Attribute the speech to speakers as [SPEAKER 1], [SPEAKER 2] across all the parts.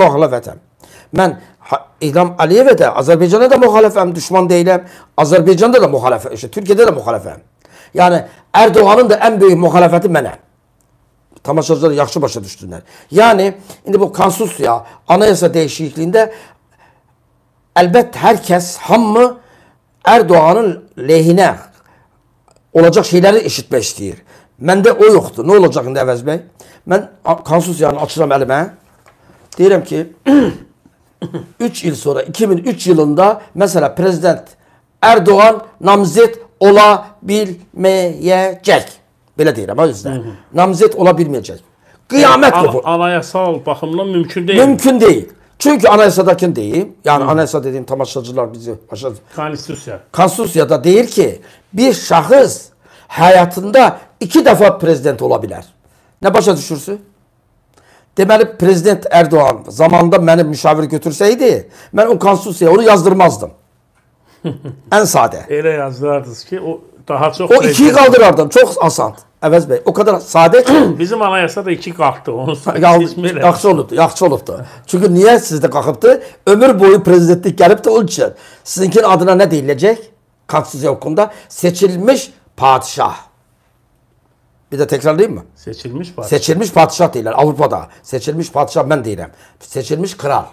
[SPEAKER 1] müxalifətəm. Mən İlham Əliyevə də, Azərbaycana da müxalifəm, düşman deyiləm. Azərbaycanda da müxalifəm, işte, Türkiyədə də müxalifəm. Yəni Ərdoğanın da ən böyük müxalifəti mənəm. Tamaşaçılar yaxşı başa düşdülər. Yəni indi bu konstitusiya, anayasa dəyişikliyində əlbəttə hər kəs, hamı Ərdoğanın lehinə olacaq şeyləri eşitmək istəyir. Məndə o yoxdur. Nə olacaq indi Əvəz bəy? Mən konstitusiyanı açıram əlimə. Diyelim ki 3 yıl sonra 2003 yılında mesela Prezident Erdoğan namzet olabilmeyecek. böyle diyelim. o yüzden. Hı -hı. Namzet olabilmeyecek. Kıyamet yani, bu. Anayasal bakımdan mümkün değil. Mümkün değil. Çünkü anayasadakin değil. Yani Hı. anayasa dediğim tamaşacılar bizi aşağı. Konstitusiya. da değil ki bir şahıs hayatında iki defa prezident olabilir. Ne başa düşürsün? Deməli prezident Erdoğan zamanda beni müşavir götürseydi, ben o konstitusiyaya onu yazdırmazdım. En sade. Elə yazdırardınız
[SPEAKER 2] ki, o daha çox O 2-yi qaldırardım,
[SPEAKER 1] asan. Əvəz bəy, o kadar sade. ki, bizim da iki qalxdı. Onu yaxşı olubdu, yaxşı olubdu. Çünkü niye sizde qalxıbdı? Ömür boyu prezidentlik gəlibdi onun üçün. Sizinkin adına ne deyiləcək? Konstitusiya hüququnda seçilmiş padişah. Bir de tekrarlayayım mı?
[SPEAKER 2] Seçilmiş padişah.
[SPEAKER 1] Seçilmiş padişah değiller Avrupa'da. Seçilmiş padişah ben değilim. Seçilmiş kral.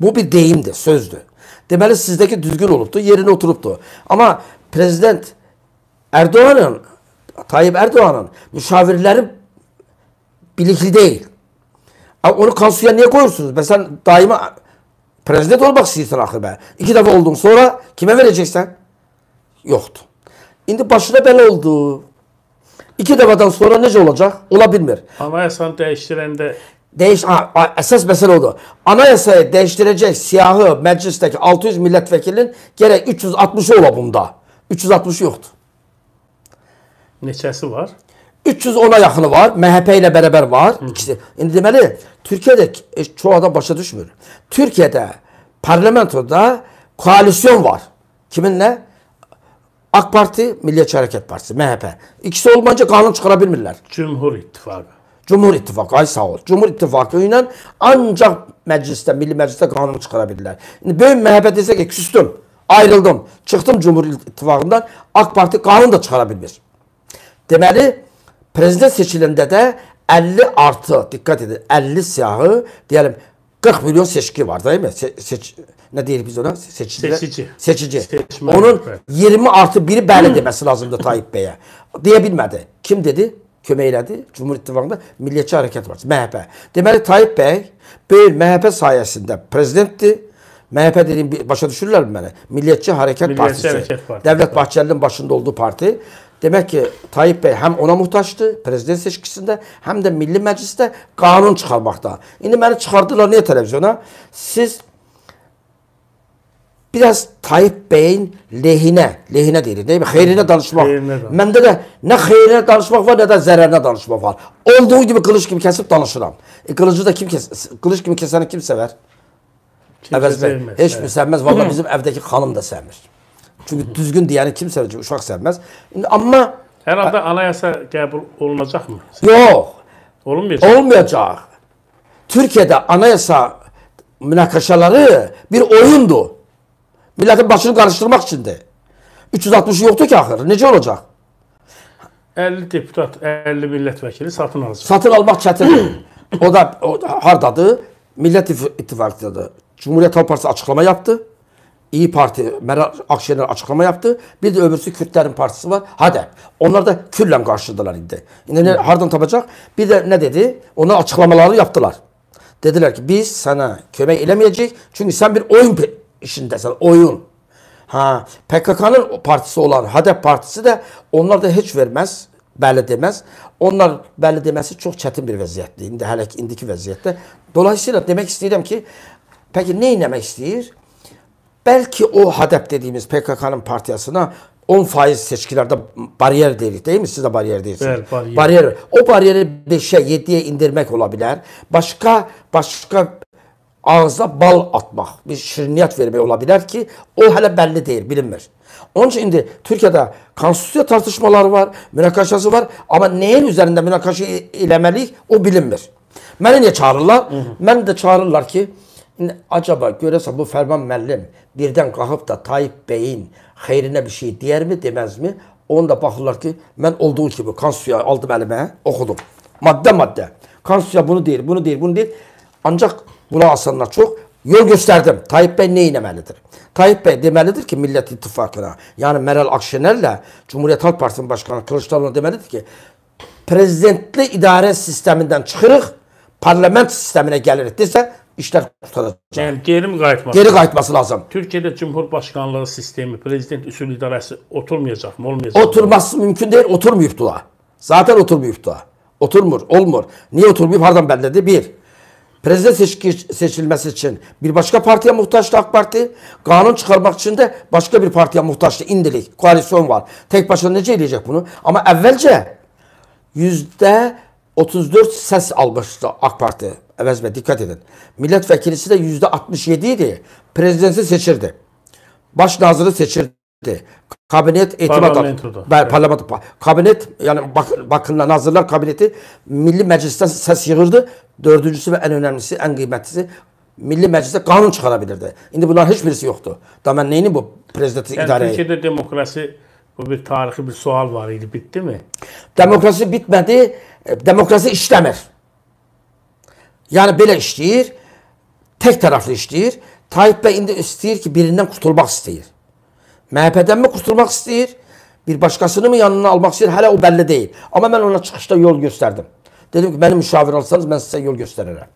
[SPEAKER 1] Bu bir deyimdi, sözdü. Demeli sizdeki düzgün oluptu, yerine oturuptu. Ama Prezident Erdoğan'ın, Tayyip Erdoğan'ın müşavirleri bilikli değil. onu kansuya niye koyuyorsunuz? Ben sen daima prezident olmak istiyorsun akı be. İki defa oldun sonra kime vereceksen? Yoktu. Şimdi başına bel oldu. İki defadan sonra nece olacak? Olabilmir.
[SPEAKER 2] Anayasanı değiştirende
[SPEAKER 1] Değiş, ha, esas mesele oldu. Anayasayı değiştirecek siyahı meclisteki 600 milletvekilinin gerek 360 ola bunda. 360 yoktu. Neçesi var? 310'a yakını var. MHP ile beraber var. Hı. demeli Türkiye'de e, çoğu adam başa düşmüyor. Türkiye'de parlamentoda koalisyon var. Kiminle? AK Parti, Milliyetçi Hərəkət Partisi, MHP. İkisi olmayınca qanun çıxara bilmirlər. Cümhur İttifaqı. Cümhur İttifaqı, ay sağ ol. Cümhur İttifaqı ilə ancaq məclisdə, Milli Məclisdə qanun çıxara bilirlər. İndi böyük MHP desək ki, e, küstüm, ayrıldım, çıxdım Cümhur İttifaqından, AK Parti qanun da çıxara bilmir. Deməli, prezident seçilində də 50 artı, diqqət edin, 50 siyahı, deyəlim, 40 milyon seçki var, deyilmi? Se seç nə deyirik biz ona? Seçicidir. Seçici. Seçici. Seçmə Onun hüququ. 20 artı 1-i bəli deməsi lazımdır Tayyib bəyə. Deyə bilmədi. Kim dedi? Kömək elədi Cümhur İttifaqında Milliyetçi Hərəkət Partisi, MHP. Deməli Tayyib bəy böyük MHP sayəsində prezidentdir. MHP dediyim başa düşürlər məni. Milliyetçi Hərəkət Milliyetçi Partisi. Hərəkət Partisi. Dövlət Bahçəlinin başında olduğu parti. Demək ki, Tayyip bəy həm ona muhtacdır, prezident seçkisində, həm də Milli Məclisdə qanun çıxarmaqda. İndi məni çıxardılar niyə televizyona? Siz biraz Tayyip Bey'in lehine, lehine değil değil mi? Hayrine danışmak. Mende de ne hayrine danışmak var ne de zerrine danışmak var. Olduğu gibi kılıç gibi kesip danışıram. E, kılıcı da kim kes, kılıç gibi keseni kim sever? evet, Hiç evet. sevmez. Valla bizim evdeki hanım da sevmez. Çünkü düzgün diyeni kim sevecek? Uşak sevmez. Ama... Herhalde anayasa kabul olunacak mı? Yok. Olmayacak. Olmayacak. Türkiye'de anayasa münakaşaları bir oyundu. Milletin başını karıştırmak için de. 360 yoxdur ki axır. Necə olacaq?
[SPEAKER 2] 50 deputat, 50 millət vəkili satın alacaq.
[SPEAKER 1] Satın almaq çətindir. o da o, hardadır? Millət İttifaqıdadır. Cumhuriyyət Halk Partisi açıqlama yaptı. İyi Parti, Meral Akşener açıqlama yaptı. Bir də öbürsü Kürdlərin partisi var. Hadi. Onlar da Kürləm qarşıdılar indi. İndi nə, hardan tapacaq? Bir də nə dedi? Onlar açıqlamaları yaptılar. Dedilər ki, biz sənə kömək eləməyəcəyik. Çünki sən bir oyun işindesin. Oyun. Ha, PKK'nın partisi olan HDP partisi de onlar da hiç vermez bəli deməz. Onlar bəli deməsi çox çətin bir vaziyette İndi hələ indiki vaziyette Dolayısıyla demek istedim ki, peki nə etmək istiyor belki o HDP dediğimiz PKK'nın partiyasına 10% seçkilerde bariyer deyirik değil mi? Siz de bariyer deyirsiniz. Evet, bariyer. bariyer. O bariyeri 5'e 7'ye indirmek olabilir. Başka başka ağza bal atmaq, bir şirniyyət vermək ola bilər ki, o hələ bəlli deyil, bilinmir. Onun üçün indi Türkiyədə konstitusiya tartışmaları var, münaqişəsi var, amma nəyin üzərində münaqişə e- eləməliyik, o bilinmir. Məni niyə çağırırlar? Hı -hı. Məni də çağırırlar ki, İndi acaba görəsən bu Fərman müəllim birdən qalxıb da Tayyip bəyin xeyrinə bir şey deyərmi, deməzmi? Onu da baxırlar ki, mən olduğu kimi konstitusiya aldım əlimə, hə, oxudum. Maddə maddə. Konstitusiya bunu deyir, bunu deyir, bunu deyir. Ancaq Qulaq asanlar çox. Yol göstərdim. Tayyip bəy nə etməlidir? Tayyip bəy deməlidir ki, Millət İttifaqına, yəni Meral Akşenerlə Cumhuriyyət Halk Partisi'nin başkanı Kılıçdaroğlu deməlidir ki, prezidentli idarə sistemindən çıxırıq, parlament sisteminə gəlirik desə, işlər qurtaracaq. Yəni geri qayıtması. Geri qayıtması lazım.
[SPEAKER 2] Türkiyədə Cumhurbaşqanlığı sistemi, prezident üsul idarəsi oturmayacaq, olmayacaq. Oturması
[SPEAKER 1] mümkün deyil, oturmayıbdı da. Zaten oturmayıbdı da. Oturmur, olmur. Niyə oturmayıb, hardan bəllidir? Bir. Prezident seçilmesi için bir başka partiye muhtaçtı AK Parti. Kanun çıkarmak için de başka bir partiye muhtaçtı indilik. Koalisyon var. Tek başına nece eleyecek bunu? Ama evvelce yüzde 34 ses almıştı AK Parti. Evet ve dikkat edin. Milletvekilisi de yüzde 67 idi. Prezidenti seçirdi. Başnazırı seçirdi. Kabinet itimat parlamentoda. Evet. Parlamento. Kabinet yani bak, bakınlar nazırlar kabineti Milli Meclis'ten ses yığırdı. Dördüncüsü ve en önemlisi en kıymetlisi Milli Meclis'te kanun çıkarabilirdi. Şimdi bunların hiçbirisi yoktu. Da ben neyini bu prezidenti yani idare Türkiye'de demokrasi bu bir tarihi bir sual var idi. Bitti mi? Demokrasi bitmedi. E, demokrasi işlemir. Yani böyle işleyir. Tek taraflı işleyir. Tayyip Bey indi istiyor ki birinden kurtulmak istiyor. MHP-dənmi qusturmaq istəyir? Bir başqasını mı yanına almaq istəyir? Hələ o bəlli deyil. Amma mən ona çıxışda yol göstərdim. Dedim ki, məni müşavir alsanız mən sizə yol göstərərəm.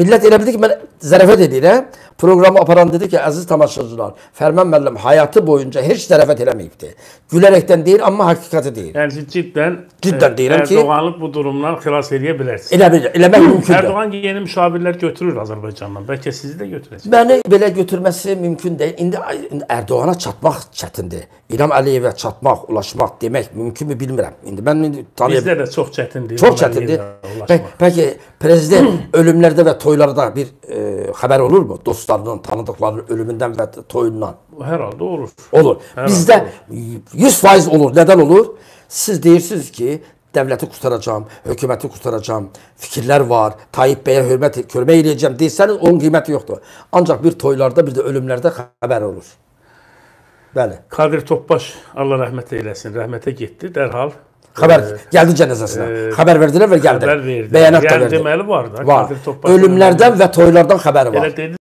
[SPEAKER 1] Millət elə bildi ki, mən zərəfət edirəm. Hə? Proqramı aparan dedi ki, əziz tamaşaçılar, Fərman müəllim həyatı boyunca heç tərəfət eləməyibdi. Gülərəkdən deyir, amma həqiqəti deyir. Yəni ciddən ciddən e, deyirəm ki,
[SPEAKER 2] Erdoğanı bu durumdan xilas eləyə bilərsiz. Elə bilər, eləmək mümkündür. Erdoğan yeni müşavirlər götürür Azərbaycandan. Bəlkə sizi də götürəcək.
[SPEAKER 1] Məni belə götürməsi mümkün deyil. İndi Erdoğana çatmaq çətindir. İlham Əliyevə çatmaq, ulaşmaq demək mümkünmü bilmirəm. İndi mən indi tanıyım. Bizdə də çox çətindir. Çox çətindir. Pəki prezident ölümlərdə və toylarda bir e, xəbər olurmu? Dostlar dostlarının, tanıdıklarının ölümündən və toyundan. Hər halda olur. Olur. Hər Bizdə olur. 100% olur. Nədən olur? Siz deyirsiniz ki, dövləti qurtaracağam, hökuməti qurtaracağam, fikirlər var, Tayyip bəyə hörmət görmək eləyəcəm desəniz onun qiyməti yoxdur. Ancaq bir toylarda, bir də ölümlərdə xəbər olur. Bəli. Kadir Topbaş Allah rəhmət eyləsin, rəhmətə getdi dərhal.
[SPEAKER 2] Xəbər e, gəldi cənazəsinə. E, xəbər verdilər və gəldi. Xəbər verdi. Bəyanat yəni, da verdi. Deməli var da. Var.
[SPEAKER 1] Ölümlərdən və toylardan xəbəri var. Elə dedi